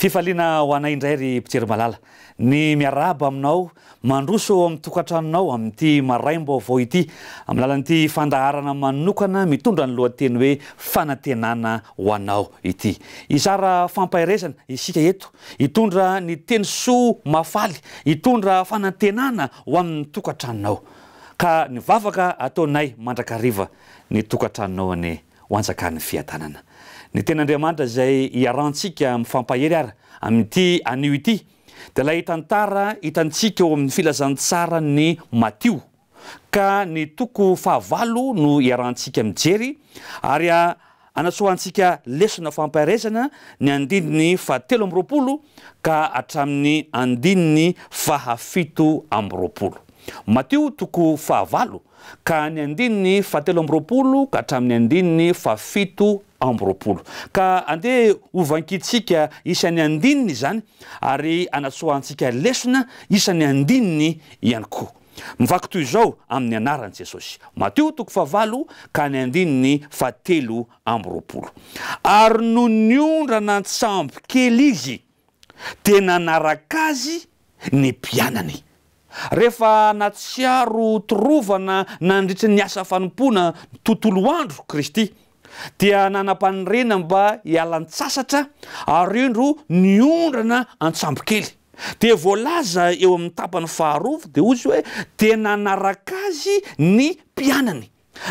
fifaliana ho anay indray ry mpijery malala ny miaraba aminao mandroso amn'ny tokatranonao ami'ity maraimba avao ity amy lalan'ity fandaharana manokana mitondra ny lohanteny hoe fanantenana hoanao ity iara fampairezana isika eto itondra ny teny soa mafaly itondra fanantenana ho amin'ny tokatranonao ka nyvavaka ataonaymandrakiva ny tokatranonao any hoanjakan'ny fiatanana ny ten'andriamanitra zay iarantsika am' fampahery ara amin''ity anio ity de laha itantara hitantsika eo amin'ny filazantsara ny matio ka ny toko fahavalo no iaranntsika mijery ary anasoantsika lesona fampaharezana ny andininy fahatelo am'roapolo ka atramin'ny andininy fahafito am roapolo matio toko fahavalo ka ny andininy fatelo amby roapolo ka hatramin'ny andininy fafito amby roapolo ka andeha ovankitsika isan'ny andininy zany ary anasoaantsika lesona isan'ny andininy ihany koa mifaky toy izao amin'ny anarany jesosy matio toko fahavalo ka ny andininy fahatelo amby roapolo ary no niondra na ntsambokely izy te na naraka azy ny mpianany rehefa natsiaro torovana nandritsy ny asa fanompoana n tontolo andro kristy dia nanam-pany rena mba hialan- tsasatra ary indro ny ondrana an-tsambokely de voalaza eo amin'ny tapany faharovo de ozy hoe de nanaraka azy ny mpianany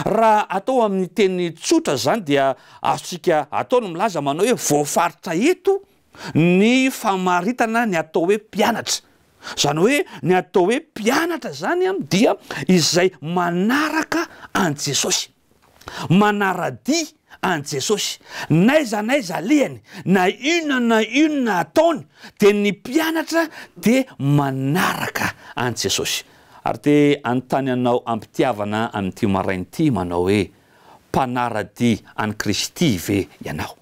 raha atao amin'ny teny tsotra zany dia atsika ataony milaza manao hoe voafaritra eto ny famaritana ny atao hoe mpianatra zany hoe ny atao hoe mpianatra zany am dia izay manaraka any jesosy manaradia any jesosy naizanaiza lehany na unna na inna ataony de ny mpianatra de manaraka any jesosy ary de antany anao ampitiavana amin'nity marainity manao hoe mpanaradia any kristy ve ianao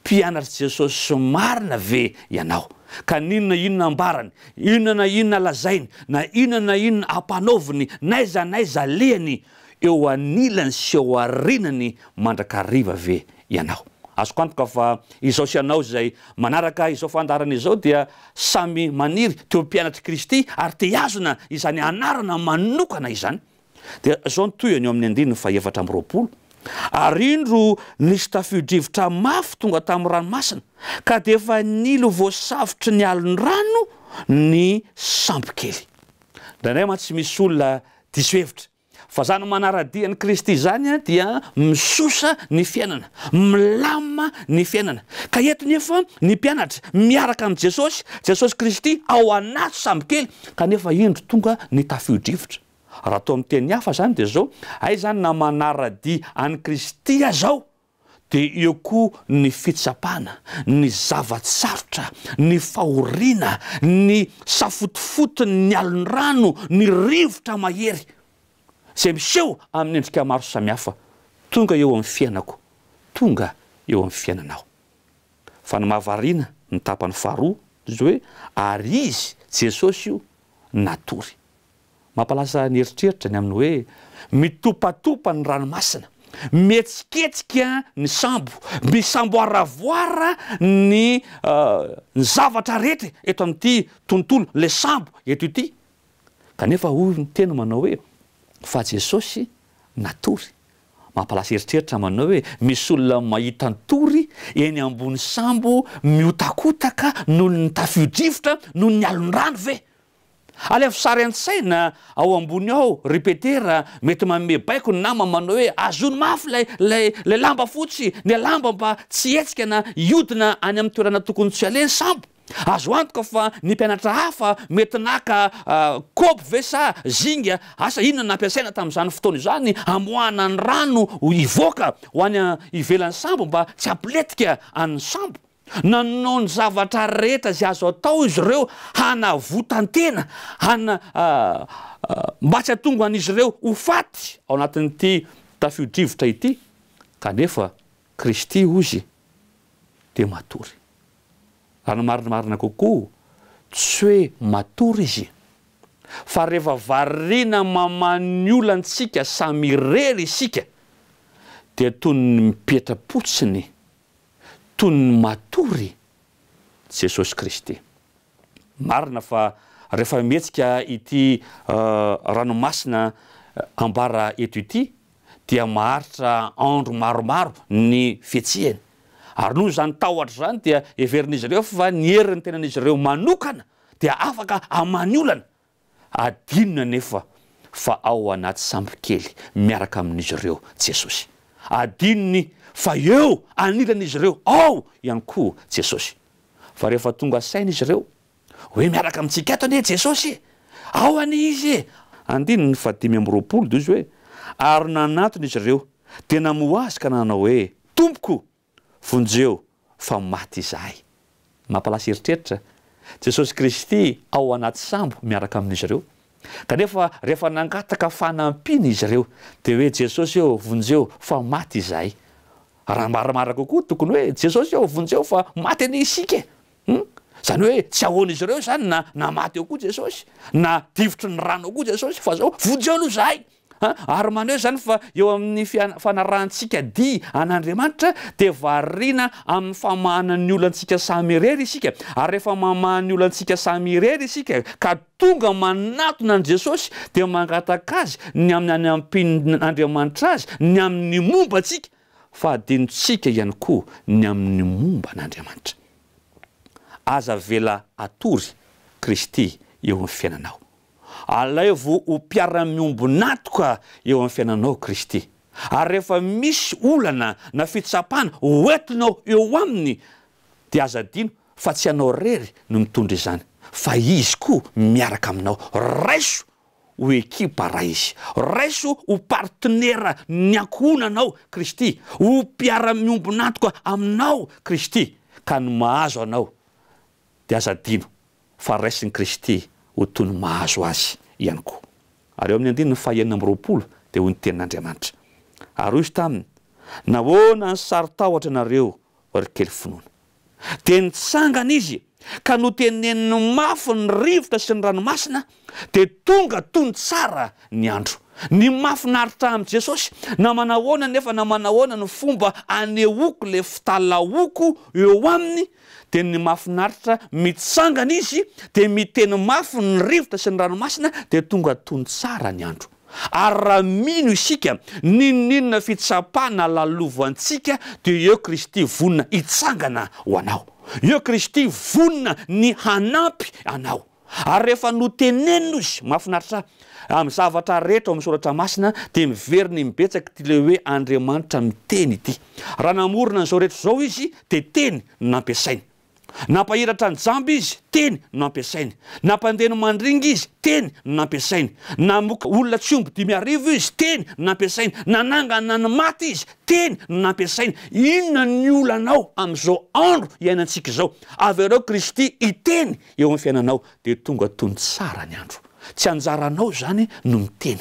mpianatra jesosy somarina ve ianao ka ninona inona ambarany inona na inona lazainy na inonana inona ampanaoviny naiza naiza lehany eo anilany sy eo arinany mandraka riva ve ianao azoko antoka fa izao sy anao zay manaraka izao fandarana izao dia samy maniry teompianatry kristy ary teazona izany anarana manokana izany dea zao ny toyany eo amin'ny andininy fa efatra am' roapolo ary indro nisy tafio-drivotra mafy tonga tamin'y ranomasina ka de efa nilo voasafotry ny alon'n- rano ny sambokely ndra indray ma tsy misy olona diso hevitra fa zany manaradian'ny kristy zany a dia misosa ny fiainana milaima ny fiainana ka eto nyefa ny mpianatra miaraka amin'i jesosy jesosy kristy ao anaty sambokely ka nefa indro tonga ny tafio-drivotra raha atao am' teny hafa zany de zao ay zany namanaradi any kristy azao de eo koa ny fitsapana ny zavasarotra ny fahoriana ny safotofotony ny alondrano ny rivotra mahery zay miseho amin'ny endrika maros samihafa tonga eo amn'ny fiainako tonga eo ami'ny fiainanao fa ny mahavariana ny tapany faharoa zao hoe ary izy jesosy io natory mampalasa nyheritreritra ny aminy hoe mitopatopa ny ranomasina metsiketsika ny sambo misambo aravoara ny eh, ny zavatra rehetry eto amin'ity tontolo nla sambo eto ity kanefa ho ny tena manao hoe fa jesosy natory mampalasa heritreritra manao hoe misy olona mahita n tory eny ambony sambo miotakotaka noho ny tafiodrivotra noho ny alon- rano ve alefa sary antysaina ao ambony ao repetera mety maome baiko ny nama manao hoe azony mafy lay lay lay lamba fotsy ny alamba mba tsy etsikana iodina any amin'ny toerana tokony tsy aleny sambo azo antoka fa ny mpianatra hafa mety naka ah, kope vesa zinga asa inona nampiasaina tamn'izany fotona iozany amoana ny rano ivoaka ho anya ah, ivelan'ny sambo mba tsy ampiletika anny sambo nanao ny zavatra reheta zay azo atao izy reo hana votantena ah, hana mbatsy a-tonga an'izy ireo ho faty ao anatin'ity tafio-drivotra ity kanefa kristy ozy de matory raha namarimarina kokoa tsy hoe matory izy fa rehefa varina maman'ny ola antsika samyrery isika de tony ny mipetrapotsiny tony matory jesosy kristy marina fa rehefa mihetsika ity eh, ranomasina eh, ambara eto ity dia maharitra andro maromaro ny fihetsehany ary noo zany tahoatra zany dia everin'izy reo fa ny herii ny tenan'izy reo manokana dea afaka amany olana adinona nefa fa ao anaty sampokely miaraka amin'izy reo jesosy adinony fa eo anilanaizy reo ao iany koo jesosy fa rehefa tonga saina izy reo hoe miaraka amitsika ito ny he jesosy ao any izy e. andinyny fadimy amyroapolo da izy hoe ary nanatony izy reo de na mooazy ka nanao hoe tompoko vonjeo fa maty izay mampalasyeritreritra jesosy kristy ao anaty sambo miaraka amin'izy reo kanefa rehefa nangataka fanampiny izy reo de hoe jesosy eo vonjeo fa maty izay rahamarimarakokoa tokony hoe jesosy eo vonjeo fa maty any isika e. hmm? zany hoe tsy ahoana izy reo zany na namaty eo koa jesosy na divotry ny rano okoa jesosy fa zao vonjeo alohazahaya ary maneo zany fa eo amin'ny ifanarahntsika di an'andriamanitra de varina amin'ny famahanany oloantsika samyrery isika ary rehefa mamahan'ny olo antsika samyirery isika ka tonga manatona any jesosy de mangataka azy ny amin'ny ny ampinandriamanitra azy ny amin'ny momba fa hadinotsika ihany koao ny amin'ny momba an'andriamanitra aza vela atory kristy eo am'y fiainanao alaivo ho mpiara-miombonatoka eo am'ny fiainanao kristy ary rehefa misy olana na fittsapahna oentinao eo aminy de aza dino fa tsy anao rery no mitondry izany fa izy koa miaraka aminao raiso ho ekipa ray izy raiso ho partenera ny ankhona anao kristy ho mpiara miombonatiko aminao kristy ka ny mahazo anao de aza adino fa raisiny kristy ho toy ny mahazo azy ihany koa aryeo ami'y andiny nyfahhenina amroapolo de ho nitenin'andriamanitra ary oizy taminy nahoana ny saritahotra anareo rikely finoana de nitsangana izy ka no teneniny mafy ny rivotra sy ny ranomasina di tonga tony tsara ny andro ny mafinaritra amin'i jesosy na manahoana nefa namanahoana ny fomba anehoako la fitalaoako eo aminy di ny mafinaritra mitsangana izy di miteny mafy ny rivotra sy ny ranomasina de tonga to ny tsara ny andro ary raha mino isika ninoninona fitsapahna lalovo antsika de eo kristy vonina hitsangana ho anao eo kristy vonina ny hanampy anao ary rehefa no teneni no zy mahafinaritra aminy zavatra rehetra oamin'ny soratra masina de miveriny mibetsaka ty le hoe andriamanitra miteny ity raha namorina n'zao rehetra zao izy de teny ny nampiasaina nampahiratra ny jamby izy teny no nampiasainy nampandeha no mandringy izy teny no nampiasainy na mok olona tsy ombodimy arivo izy teny no nampiasainy nanangana ny maty izy teny no nampiasainy inona ny olanao am'izao andro iainantsika izao avy eorao kristy iteny eo ami'n fiainanao de tonga tony tsara ny andro tsy anjaranao zany no miteny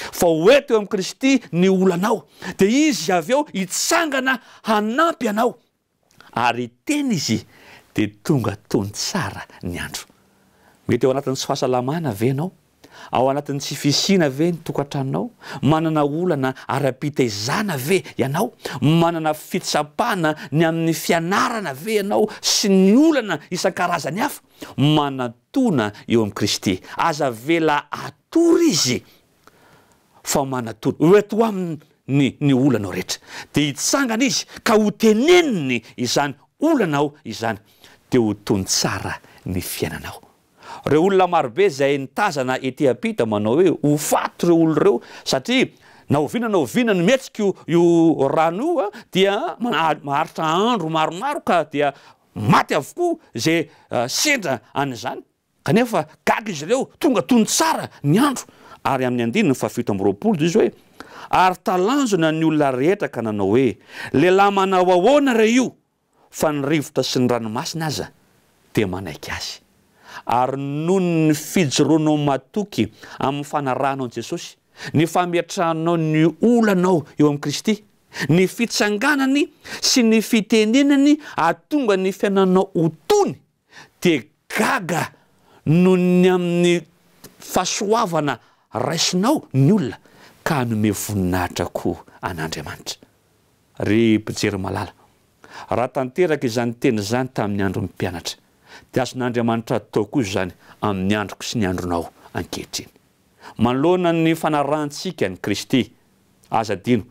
fa oeto eo amin'i kristy ny olanao de izy avy eo hitsangana hanampy anao ary teny izy de tonga tony tsara ny andro mety ao anatiny tsy hoasalamana ve ianao ao anatin'ny tsy fisiana ave ny tokantraminao manana olana arapita izana ve ianao manana fitsapana ny amin'ny fianarana ave ianao sy ny olana isan-karazany hafa manatoana eo amin'i kristy aza vela atory izy fa manatory oeto amin ny ny olanao rehetra de hitsangana izy ka hoteneniny izany oloanao izany de ho tony tsara ny fiainanao reo olona marobe zay nitazana itiapita manao hoe ho fato reo olo reo satria nao vinana o vina no mietsika io rano ioa dia maharitra andro maromaro ka dia maty avokoa zay sendra an'izany kanefa gag izy ireo tonga tony tsara ny andro ary amin'ny andininy fa fito ambyroapoloa izy hoe arytalanzona ny olona rehetraka nanao hoe lehlahy manao ahoana re io fa nyrivotra sy ny ranomasina aza de manaiky azy ary nohony ny fijoronao matoky amin'ny fanarahanao ani jesosy ny fametrahnao ny olanao eo amin'i kristy ny fitsanganany sy ny fitenenany atonga ny fiainanao hotony de gaga noho ny amin'ny fahasoavana raisinao ny olona ka hanome voninahitra koo an'andriamanitra ry mpijery malala raha tanteraka izany teny zany tamin'ny andron mimpianatra de azo n'andriamanitra dotaokoizy zany amin'ny androko sy ny andronao ankehitriny manloana ny fanarahntsika ny kristy aza dino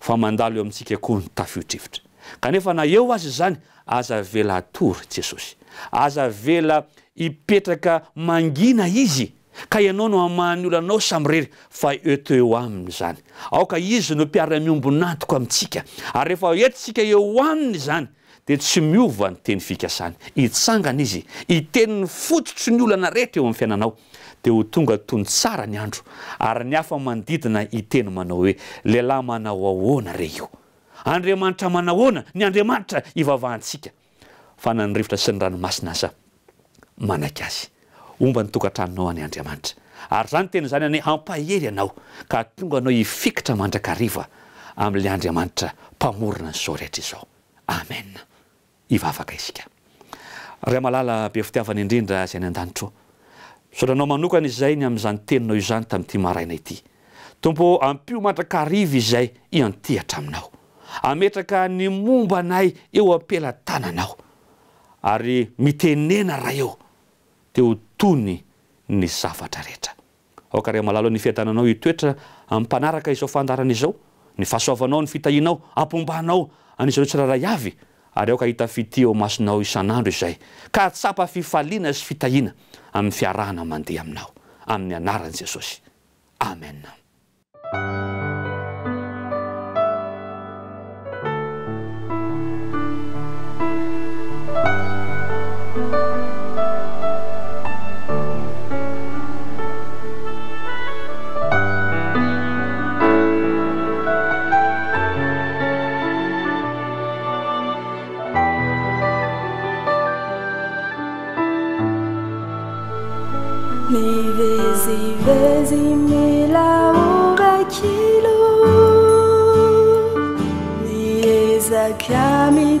fa mandalo eo amintsika koa ny tafiotrivitra kanefa na eo azy zany aza vela atory jesosy aza vela hipetraka mangina izy ka ianao no haymahan'ny olanao samyrery fa eto eo aminy zany aoka izy ny mpiara-miombonatiko amintsika ary rehefa etritsika eo aminy izany de tsy miova ny teny fikasany hitsangana izy hiteniny fototry ny olana rehetra eo amin'ny fiananao dea ho tonga otony tsara ny andro ary ny afa manodidina hiteny manao hoe lehilahy manao ahoana rey io andriamanitra manahoana ny andriamanitra hivavahantsika fa nanyrivotra sy ny ranomasina asa manaka azy omba ny togatraninao any andriamanitra ary za ny teny zany anoe ampahery ianao ka tonga anao ifikatra mandrakiaale andriamanitramaonhaoebe fitiavanidrindra otranaomanokanaizay ny amn'zanyteninao io zany tamn'ty maainaty tompo ampio mandrakariva izzay iantihatra aminao ametraka ny momba nahy eo ampelatananao ary mitenena rah eo teo tony ny zavatra rehetra aoka raha malalo a ny fiatananao itoetra ammpanaraka izao fandarana izao ny fahasoavanao ny fitahianao ampombanao anyizro tsy raharay iavy ary aoka ahita fiti ao masinao isan'andro izay ka tsapa fifaliana sy fitahiana amn'ny fiarahana mandeha aminao amin'ny anaran' jesosy amena Me vez e vez e mel a orek eo ez a kam e